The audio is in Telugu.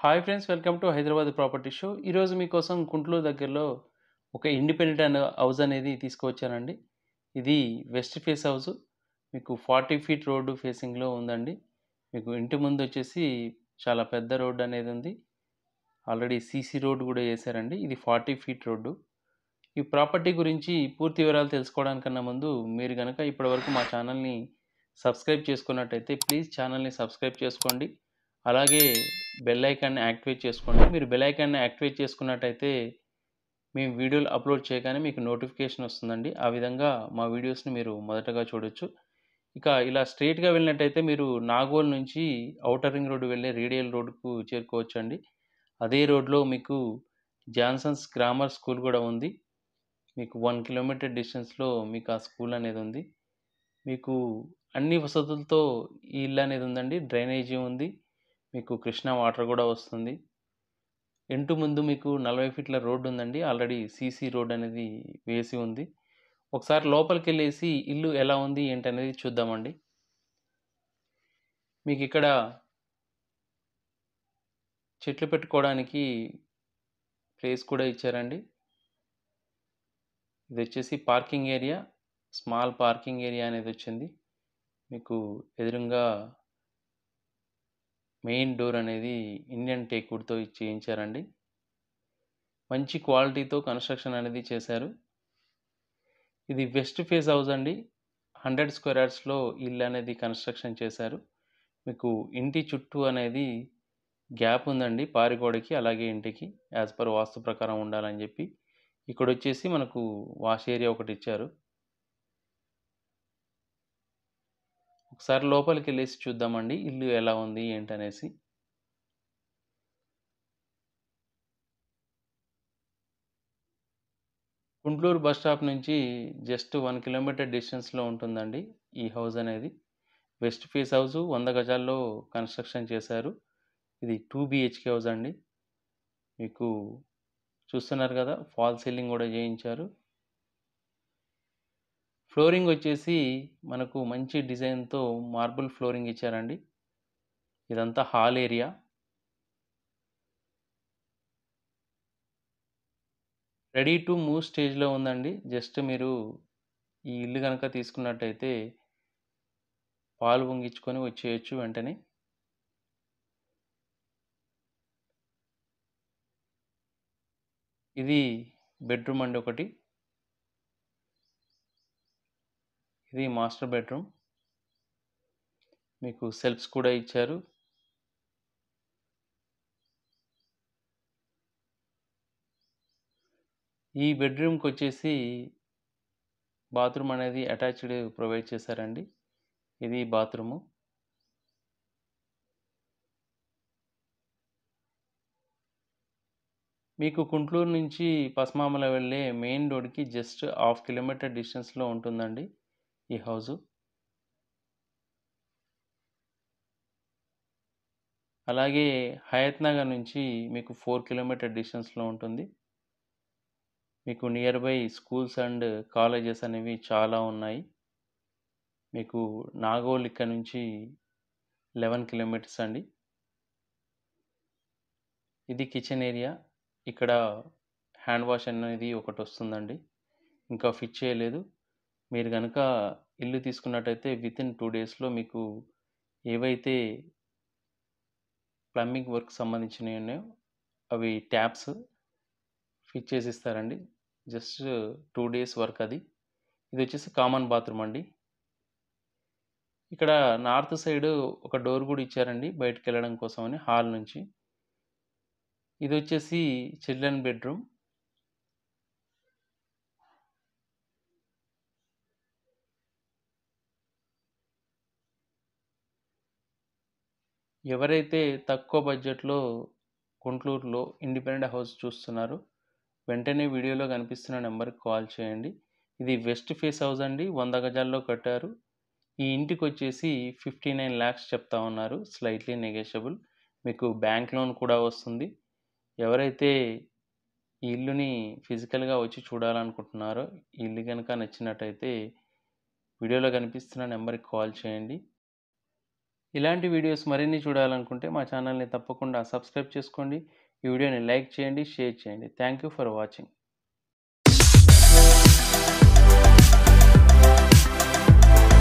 hi friends welcome to Hyderabad property show ఈరోజు మీకోసం గుంటూరు దగ్గరలో ఒక ఇండిపెండెంట్ హౌస్ అనేది తీసుకువచ్చానండి ఇది వెస్ట్ ఫేస్ హౌస్ మీకు ఫార్టీ ఫీట్ రోడ్డు ఫేసింగ్లో ఉందండి మీకు ఇంటి ముందు వచ్చేసి చాలా పెద్ద రోడ్డు అనేది ఉంది ఆల్రెడీ సీసీ రోడ్డు కూడా వేశారండి ఇది ఫార్టీ ఫీట్ రోడ్డు ఈ ప్రాపర్టీ గురించి పూర్తి వివరాలు తెలుసుకోవడానికన్నా ముందు మీరు కనుక ఇప్పటివరకు మా ఛానల్ని సబ్స్క్రైబ్ చేసుకున్నట్టయితే ప్లీజ్ ఛానల్ని సబ్స్క్రైబ్ చేసుకోండి అలాగే బెల్ ఐకాన్ని యాక్టివేట్ చేసుకోండి మీరు బెల్ ఐకాన్ని యాక్టివేట్ చేసుకున్నట్టయితే మేము వీడియోలు అప్లోడ్ చేయగానే మీకు నోటిఫికేషన్ వస్తుందండి ఆ విధంగా మా వీడియోస్ని మీరు మొదటగా చూడొచ్చు ఇక ఇలా స్ట్రైట్గా వెళ్ళినట్టయితే మీరు నాగోల్ నుంచి ఔటర్ రింగ్ రోడ్డు వెళ్ళే రేడియల్ రోడ్డుకు చేరుకోవచ్చు అండి అదే రోడ్లో మీకు జాన్సన్స్ గ్రామర్ స్కూల్ కూడా ఉంది మీకు వన్ కిలోమీటర్ డిస్టెన్స్లో మీకు ఆ స్కూల్ అనేది ఉంది మీకు అన్ని వసతులతో ఈ ఇల్లు అనేది ఉందండి డ్రైనేజీ ఉంది మీకు కృష్ణా వాటర్ కూడా వస్తుంది ఇంటి ముందు మీకు నలభై ఫీట్ల రోడ్డు ఉందండి ఆల్రెడీ సీసీ రోడ్ అనేది వేసి ఉంది ఒకసారి లోపలికి వెళ్ళేసి ఇల్లు ఎలా ఉంది ఏంటనేది చూద్దామండి మీకు ఇక్కడ చెట్లు పెట్టుకోవడానికి ప్లేస్ కూడా ఇచ్చారండి ఇది వచ్చేసి parking area small parking area అనేది వచ్చింది మీకు ఎదురుగా మెయిన్ డోర్ అనేది ఇండియన్ టేక్వుడ్తో చేయించారండి మంచి క్వాలిటీతో కన్స్ట్రక్షన్ అనేది చేశారు ఇది వెస్ట్ ఫేస్ హౌస్ అండి హండ్రెడ్ స్క్వేర్ యార్డ్స్లో ఇల్లు అనేది కన్స్ట్రక్షన్ చేశారు మీకు ఇంటి చుట్టూ అనేది గ్యాప్ ఉందండి పారిగోడకి అలాగే ఇంటికి యాజ్ పర్ వాస్తు ప్రకారం ఉండాలని చెప్పి ఇక్కడ వచ్చేసి మనకు వాష్ ఏరియా ఒకటి ఇచ్చారు ఒకసారి లోపలికి వెళ్ళేసి చూద్దామండి ఇల్లు ఎలా ఉంది ఏంటనేసి గుంట్లూరు బస్ స్టాప్ నుంచి జస్ట్ వన్ కిలోమీటర్ డిస్టెన్స్లో ఉంటుందండి ఈ హౌస్ అనేది వెస్ట్ ఫేస్ హౌస్ వంద గజాల్లో కన్స్ట్రక్షన్ చేశారు ఇది టూ బిహెచ్కే హౌస్ అండి మీకు చూస్తున్నారు కదా ఫాల్ సీలింగ్ కూడా చేయించారు ఫ్లోరింగ్ వచ్చేసి మనకు మంచి డిజైన్తో మార్బుల్ ఫ్లోరింగ్ ఇచ్చారండి ఇదంతా hall area ready to move స్టేజ్లో ఉందండి జస్ట్ మీరు ఈ ఇల్లు కనుక తీసుకున్నట్టయితే పాలు పొంగించుకొని వచ్చేయచ్చు వెంటనే ఇది బెడ్రూమ్ అండి ఒకటి ఇది మాస్టర్ బెడ్రూమ్ మీకు సెల్ఫ్స్ కూడా ఇచ్చారు ఈ బెడ్రూమ్కి వచ్చేసి బాత్రూమ్ అనేది అటాచ్డ్ ప్రొవైడ్ చేశారండి ఇది బాత్రూము మీకు కుంట్లూరు నుంచి పసమామల వెళ్ళే మెయిన్ రోడ్కి జస్ట్ హాఫ్ కిలోమీటర్ డిస్టెన్స్లో ఉంటుందండి ఈ హౌజు అలాగే హయత్ నగర్ నుంచి మీకు ఫోర్ కిలోమీటర్ డిస్టెన్స్లో ఉంటుంది మీకు nearby schools and colleges అనేవి చాలా ఉన్నాయి మీకు నాగోల్ ఇక్కడ నుంచి లెవెన్ కిలోమీటర్స్ అండి ఇది కిచెన్ ఏరియా ఇక్కడ హ్యాండ్ వాష్ అనేది ఒకటి వస్తుందండి ఇంకా ఫిట్ చేయలేదు మీరు కనుక ఇల్లు తీసుకున్నట్టయితే విత్ ఇన్ టూ డేస్లో మీకు ఏవైతే ప్లంబింగ్ వర్క్ సంబంధించినవి ఉన్నాయో అవి ట్యాప్స్ ఫిట్ చేసి ఇస్తారండి జస్ట్ టూ డేస్ వర్క్ అది ఇది వచ్చేసి కామన్ బాత్రూమ్ అండి ఇక్కడ నార్త్ సైడ్ ఒక డోర్ కూడా ఇచ్చారండి బయటకు వెళ్ళడం కోసం అని హాల్ నుంచి ఇది వచ్చేసి చిల్డ్రన్ బెడ్రూమ్ ఎవరైతే తక్కువ బడ్జెట్లో గుంటూరులో ఇండిపెండెంట్ హౌస్ చూస్తున్నారో వెంటనే వీడియోలో కనిపిస్తున్న నెంబర్కి కాల్ చేయండి ఇది వెస్ట్ ఫేస్ హౌస్ అండి వంద గజాల్లో కట్టారు ఈ ఇంటికి వచ్చేసి ఫిఫ్టీ నైన్ ల్యాక్స్ చెప్తా ఉన్నారు స్లైట్లీ నెగోషియబుల్ మీకు బ్యాంక్ లోన్ కూడా వస్తుంది ఎవరైతే ఈ ఇల్లుని ఫిజికల్గా వచ్చి చూడాలనుకుంటున్నారో ఇల్లు కనుక నచ్చినట్టయితే వీడియోలో కనిపిస్తున్న నెంబర్కి కాల్ చేయండి ఇలాంటి వీడియోస్ మరిన్ని చూడాలనుకుంటే మా ఛానల్ని తప్పకుండా సబ్స్క్రైబ్ చేసుకోండి ఈ వీడియోని లైక్ చేయండి షేర్ చేయండి థ్యాంక్ యూ ఫర్ వాచింగ్